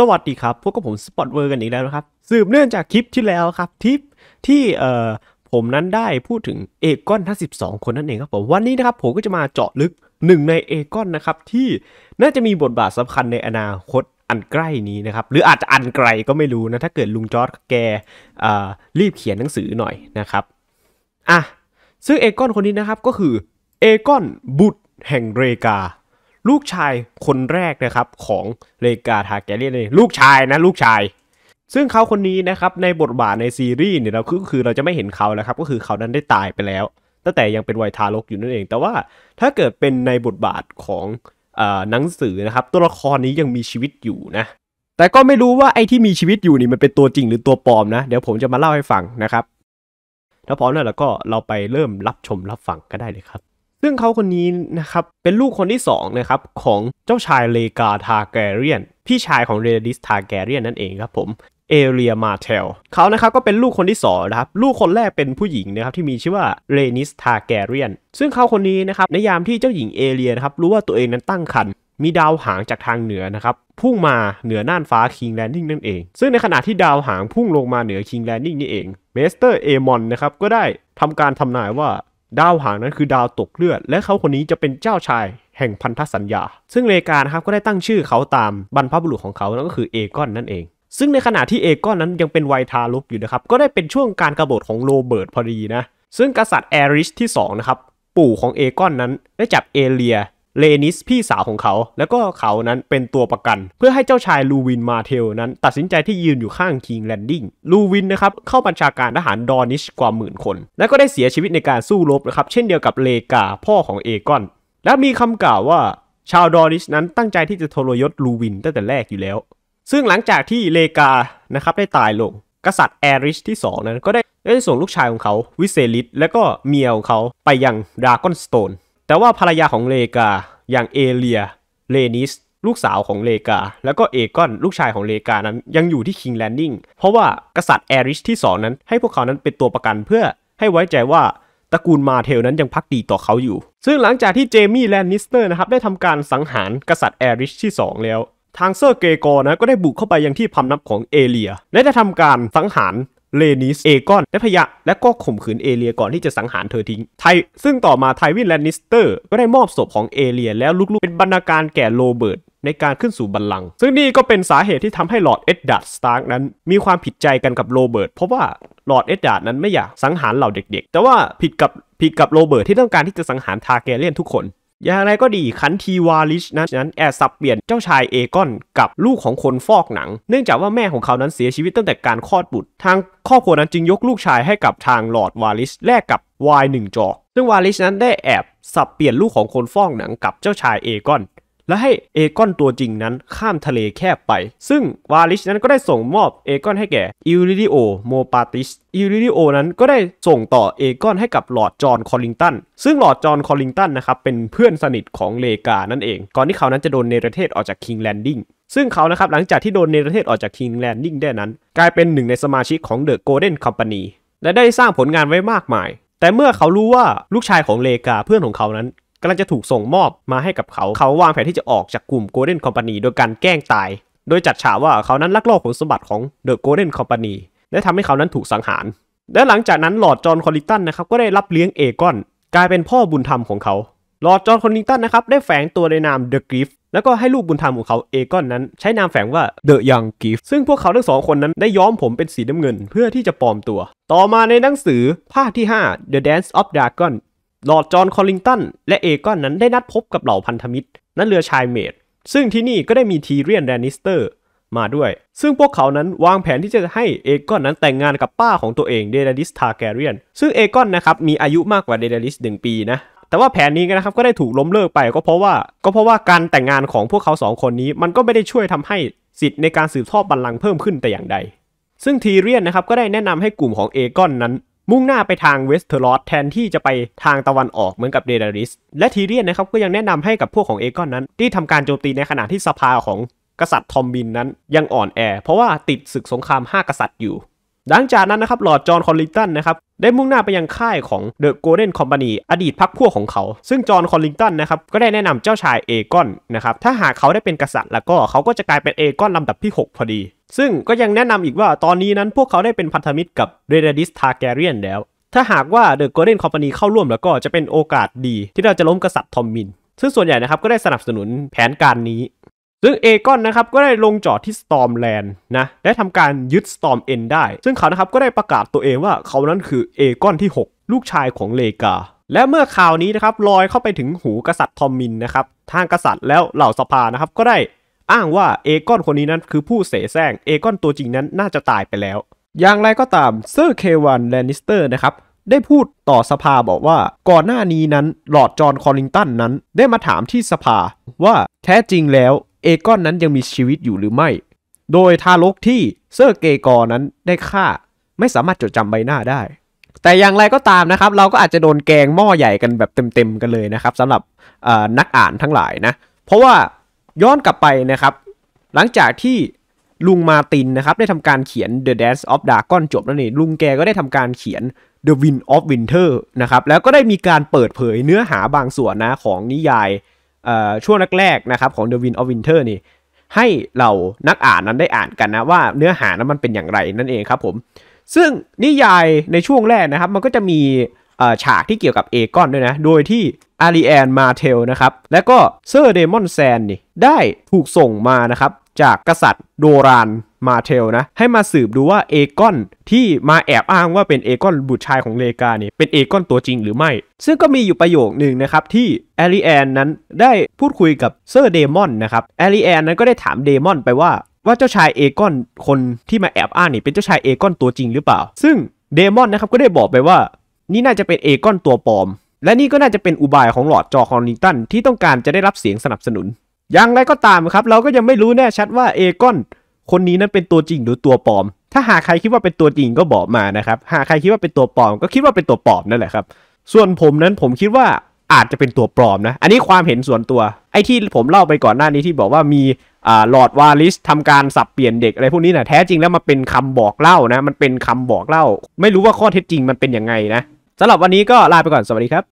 สวัสดีครับ พวกกับผมสปอตเวอร์กันอีกแล้วนะครับ สืบเนื่องจากคลิปที่แล้วครับทิปที่เอ่อผมนั้นได้พูดถึงเอกอนทั้งองคนนั่นเองครับผมวันนี้นะครับผมก็จะมาเจาะลึกหนึ่งในเอกอนนะครับที่น่าจะมีบทบาทสำคัญในอนาคตอันใกล้นี้นะครับหรืออาจจะอันไกลก็ไม่รู้นะ ถ้าเกิดลุงจอร์ดแกรีบเขียนหนังสือหน่อยนะครับอ่ะซึ่งเอกอนคนนี้นะครับก็คือเอกอนบุตรแห่งเรกาลูกชายคนแรกนะครับของเลกาทาแกเรียนเลยลูกชายนะ ลูกชาย ซึ่งเขาคนนี้นะครับในบทบาทในซีรีส์เนี่ยเราคือคือเราจะไม่เห็นเขาแล้วครับก็คือเขานั้นได้ตายไปแล้ว ตั้งแต่ยังเป็นวัยทารกอยู่นั่นเอง แต่ว่าถ้าเกิดเป็นในบทบาทของหนังสือนะครับ ตัวละครนี้ยังมีชีวิตอยู่นะแต่ก็ไม่รู้ว่าไอ้ที่มีชีวิตอยู่นี่มันเป็นตัวจริงหรือตัวปลอมนะ เดี๋ยวผมจะมาเล่าให้ฟังนะครับถ้าพร้อมแล้วเราก็เราไปเริ่มรับชมรับฟังก็ได้เลยครับซึ่งเขาคนนี้นะครับ เป็นลูกคนที่สองนะครับ ของเจ้าชายเลกาทาแกเรียน พี่ชายของเรดิสทาแกเรียน นั่นเองครับผมเอเรียมาเทลเขานะครับก็เป็นลูกคนที่งนะครับลูกคนแรกเป็นผู้หญิงนะครับที่มีชื่อว่าเรนิสทาแกเรียนซึ่งเขาคนนี้นะครับในยามที่เจ้าหญิงเอเรียนะครับรู้ว่าตัวเองนั้นตั้งครรภ์มีดาวหางจากทางเหนือนะครับพุ่งมาเหนือน่านฟ้าคิงแลนดิ้งนั่นเอง ซึ่งในขณะที่ดาวหางพุ่งลงมาเหนือคิงแลนดิ้งนี่เองเมสเตอร์เอมอนนะครับก็ได้ทำการทำนายว่าดาวหางนั้นคือดาวตกเลือด และเขาคนนี้จะเป็นเจ้าชายแห่งพันธสัญญา ซึ่งเลกานะครับก็ได้ตั้งชื่อเขาตามบรรพบุรุษของเขานั่นก็คือเอกอนนั่นเอง ซึ่งในขณะที่เอกอนนั้นยังเป็นวัยทารกอยู่นะครับ ก็ได้เป็นช่วงการกรบฏของโรเบิร์ตพอดีนะ ซึ่งกษัตริย์แอริชที่ 2 นะครับ ปู่ของเอกอนนั้นได้จับเอเลียเลนิสพี่สาวของเขาแล้วก็เขานั้นเป็นตัวประกัน เพื่อให้เจ้าชายลูวินมาเทลนั้น ตัดสินใจที่ยืนอยู่ข้างคิงแลนดิ้งลูวินนะครับ เข้าบัญชาการทหารดอนิชกว่าหมื่นคน และก็ได้เสียชีวิตในการสู้รบนะครับ เช่นเดียวกับเลกาพ่อของเอกอนและมีคำกล่าวว่าชาวดอนิชนั้นตั้งใจที่จะทรยศลูวินตั้งแต่แรกอยู่แล้ว ซึ่งหลังจากที่เลกานะครับได้ตายลงกษัตริย์แอริชที่2 นั้น ก็ได้ได้ส่งลูกชายของเขาวิเซลิตและก็เมียของเขาไปยังดราก้อนสโตนแต่ว่าภรรยาของเลกา อย่างเอเลีย เลนิส ลูกสาวของเลกา แล้วก็เอกอน ลูกชายของเลกานั้น ยังอยู่ที่คิงแลนดิ้งเพราะว่ากษัตริย์แอริชที่ 2 นั้น ให้พวกเขานั้นเป็นตัวประกันเพื่อให้ไว้ใจว่าตระกูลมาเทลนั้นยังพักดีต่อเขาอยู่ ซึ่งหลังจากที่เจมี่แลนนิสเตอร์นะครับ ได้ทำการสังหารกษัตริย์แอริชที่ 2 แล้ว ทางเซอร์เกโกนะก็ได้บุกเข้าไปยังที่พำนักของเอเลียและได้ทำการสังหารเลนิส เอกอนและพยะและก็ข่มขืนเอเลียก่อนที่จะสังหารเธอทิ้ง ไทซึ่งต่อมาไทวินแลนนิสเตอร์ ก็ได้มอบศพของเอเลีย แล้วลูกๆเป็นบรรณาการแก่โรเบิร์ตในการขึ้นสู่บัลลังก์ ซึ่งนี่ก็เป็นสาเหตุที่ทำให้หลอร์ดเอ็ดดัตสตาร์กนั้นมีความผิดใจกันกับโรเบิร์ต เพราะว่าหลอร์ดเอ็ดดัตนั้นไม่อยากสังหารเหล่าเด็กๆ แต่ว่าผิดกับผิดกับโรเบิร์ตที่ต้องการที่จะสังหารทาแกเลียนทุกคนอย่างไรก็ดีคันทีวาลิชนั้นแอบสับเปลี่ยนเจ้าชายเอกอนกับลูกของคนฟอกหนัง เนื่องจากว่าแม่ของเขานั้นเสียชีวิตตั้งแต่การคลอดบุตรทางครอบครัวนั้นจึงยกลูกชายให้กับทางลอร์ดวาลิชแลกกับวายหนึ่งจอกซึ่งวาลิชนั้นได้แอบสับเปลี่ยนลูกของคนฟอกหนังกับเจ้าชายเอกอนและให้เอกอนตัวจริงนั้นข้ามทะเลแคบไป ซึ่งวาลิชนั้นก็ได้ส่งมอบเอกอนให้แก่อิลิดิโอโมปาติส อิลิดิโอนั้นก็ได้ส่งต่อเอกอนให้กับหลอดจอห์นคอลลิงตัน ซึ่งหลอดจอห์นคอลลิงตันนะครับ เป็นเพื่อนสนิทของเลกา นั่นเอง ก่อนที่เขานั้นจะโดนเนรเทศออกจากคิงแลนดิ้งซึ่งเขานะครับ หลังจากที่โดนเนรเทศออกจากคิงแลนดิ้งได้นั้น กลายเป็นหนึ่งในสมาชิกของเดอะโกลเด้นคอมพานี และได้สร้างผลงานไว้มากมาย แต่เมื่อเขารู้ว่าลูกชายของเลกาเพื่อนของเขานั้นำลังจะถูกส่งมอบมาให้กับเขา เขาวางแผนที่จะออกจากกลุ่มโกลเด้นคอมพานีโดยการแกล้งตาย โดยจัดฉากว่าเขานั้นลักลอบขนสมบัติของเดอะโกลเด้นคอมพานี และทำให้เขานั้นถูกสังหาร และหลังจากนั้นหลอดจอห์นคอลลิตันนะครับ ก็ได้รับเลี้ยงเอกอนกลายเป็นพ่อบุญธรรมของเขา หลอดจอห์นคอลลิตันนะครับ ได้แฝงตัวในนามเดอะกริฟ แล้วก็ให้ลูกบุญธรรมของเขาเอกอนนั้น ใช้นามแฝงว่าเดอะยังกิฟ ซึ่งพวกเขาทั้งสองคนนั้นได้ย้อมผมเป็นสีน้ำเงิน เพื่อที่จะปลอมตัว ต่อมาในหนังสือภาคที่ 5 The Dance of Dragon ลอร์ดจอห์นคอลลิงตันและเอกอนนั้นได้นัดพบกับเหล่าพันธมิตรนั้นเรือชายเมดซึ่งที่นี่ก็ได้มีทีเรียนแดนิสเตอร์มาด้วย ซึ่งพวกเขานั้นวางแผนที่จะให้เอกอนนั้นแต่งงานกับป้าของตัวเองเดดลิสทาแกเรียนซึ่งเอกอนนะครับมีอายุมากกว่าเดดลิสหนึ่งปีนะแต่ว่าแผนนี้นะครับก็ได้ถูกล้มเลิกไป ก็เพราะว่าก็เพราะว่าการแต่งงานของพวกเขาสองคนนี้มันก็ไม่ได้ช่วยทำให้สิทธิ์ในการสืบทอดบัลลังก์เพิ่มขึ้นแต่อย่างใดซึ่งทีเรียนนะครับก็ได้แนะนำให้กลุ่มของเอกอนนั้นมุ่งหน้าไปทางเวสเทอร์ลอสแทนที่จะไปทางตะวันออกเหมือนกับเดดาริส และทีเรียนนะครับ ก็ยังแนะนำให้กับพวกของเอกอนนั้น ที่ทำการโจมตีในขณะที่สภาของกษัตริย์ทอมบินนั้น ยังอ่อนแอ เพราะว่าติดศึกสงคราม 5 กษัตริย์อยู่หลังจากนั้นนะครับหลอดจอห์นคอนลิงตันนะครับได้มุ่งหน้าไปยังค่ายของเดอะโกลเด้นคอมพานีอดีตพักพวกของเขา ซึ่งจอห์นคอนลิงตันนะครับก็ได้แนะนำเจ้าชายเอกอนนะครับถ้าหากเขาได้เป็นกษัตริย์ แล้วก็เขาก็จะกลายเป็นเอกอนลำดับที่ 6 พอดี ซึ่งก็ยังแนะนำอีกว่าตอนนี้นั้นพวกเขาได้เป็นพันธมิตรกับเรเดดิสทาแกเรียนแล้ว ถ้าหากว่าเดอะโกลเด้นคอมพานีเข้าร่วมแล้วก็จะเป็นโอกาสดี ที่เราจะล้มกษัตริย์ทอมมินซึ่งส่วนใหญ่นะครับก็ได้สนับสนุนแผนการนี้ซึ่งเอกอนนะครับก็ได้ลงจอดที่สตอมแลนด์นะและทำการยึดสตอมเอ็นได้ ซึ่งเขานะครับก็ได้ประกาศตัวเองว่าเขานั้นคือเอกอนที่ 6 ลูกชายของเลกา และเมื่อข่าวนี้นะครับลอยเข้าไปถึงหูกษัตริย์ทอมมินนะครับ ทางกษัตริย์แล้วเหล่าสภานะครับ ก็ได้อ้างว่าเอกอนคนนี้นั้นคือผู้เสแสร้ง เอกอนตัวจริงนั้นน่าจะตายไปแล้ว อย่างไรก็ตามเซอร์เควันแลนนิสเตอร์นะครับ ได้พูดต่อสภาบอกว่า ก่อนหน้านี้นั้นหลอดจอห์นคอลลิงตันนั้นได้มาถามที่สภาว่าแท้จริงแล้วเอกอนนั้นยังมีชีวิตอยู่หรือไม่ โดยทารกที่เซอร์เกกอนั้นได้ฆ่าไม่สามารถจดจำใบหน้าได้ แต่อย่างไรก็ตามนะครับเราก็อาจจะโดนแกงหม้อใหญ่กันแบบเต็มๆกันเลยนะครับสำหรับนักอ่านทั้งหลายนะ เพราะว่าย้อนกลับไปนะครับ หลังจากที่ลุงมาตินนะครับได้ทำการเขียน The Dance of Dragon จบแล้วนี่ลุงแกก็ได้ทำการเขียน The Wind of Winter นะครับแล้วก็ได้มีการเปิดเผยเนื้อหาบางส่วนนะของนิยายช่วงแรกๆ นะครับของ The Wind of Winter นี่ให้เรานักอ่านนั้นได้อ่านกันนะว่าเนื้อหานั้นมันเป็นอย่างไรนั่นเองครับผมซึ่งนิยายในช่วงแรกนะครับมันก็จะมีฉากที่เกี่ยวกับเอกอนด้วยนะ โดยที่อารีแอน มาเทลนะครับและก็เซอร์เดมอนแซนนี่ได้ถูกส่งมานะครับจากกษัตริย์โดรานมาเทลนะให้มาสืบดูว่าเอกอนที่มาแอบอ้างว่าเป็นเอกอนบุตรชายของเลกาเนี่ยเป็นเอกอนตัวจริงหรือไม่ ซึ่งก็มีอยู่ประโยคหนึ่งนะครับที่แอริแอนนั้นได้พูดคุยกับเซอร์เดมอนนะครับแอริแอนนั้นก็ได้ถามเดมอนไปว่าว่าเจ้าชายเอกอนคนที่มาแอบอ้างนี่เป็นเจ้าชายเอกอนตัวจริงหรือเปล่า ซึ่งเดมอนนะครับก็ได้บอกไปว่านี่น่าจะเป็นเอกอนตัวปลอม และนี่ก็น่าจะเป็นอุบายของหลอดจอคอนลิงตันที่ต้องการจะได้รับเสียงสนับสนุน อย่างไรก็ตามครับเราก็ยังไม่รู้แน่ชัดว่าเอกอนคนนี้นั้นเป็นตัวจริงหรือตัวปลอม ถ้าหากใครคิดว่าเป็นตัวจริงก็บอกมานะครับ หากใครคิดว่าเป็นตัวปลอมก็คิดว่าเป็นตัวปลอมนั่นแหละครับ ส่วนผมนั้นผมคิดว่าอาจจะเป็นตัวปลอมนะ อันนี้ความเห็นส่วนตัว ไอ้ที่ ผมเล่าไปก่อนหน้านี้ที่บอกว่ามีหลอดวาลิสทำการสับเปลี่ยนเด็กอะไรพวกนี้นะแท้จริงแล้วมันเป็นคำบอกเล่านะ มันเป็นคำบอกเล่า ไม่รู้ว่าข้อเท็จจริงมันเป็นยังไงนะสำหรับวันนี้ก็ลาไปก่อน สวัสดีครับ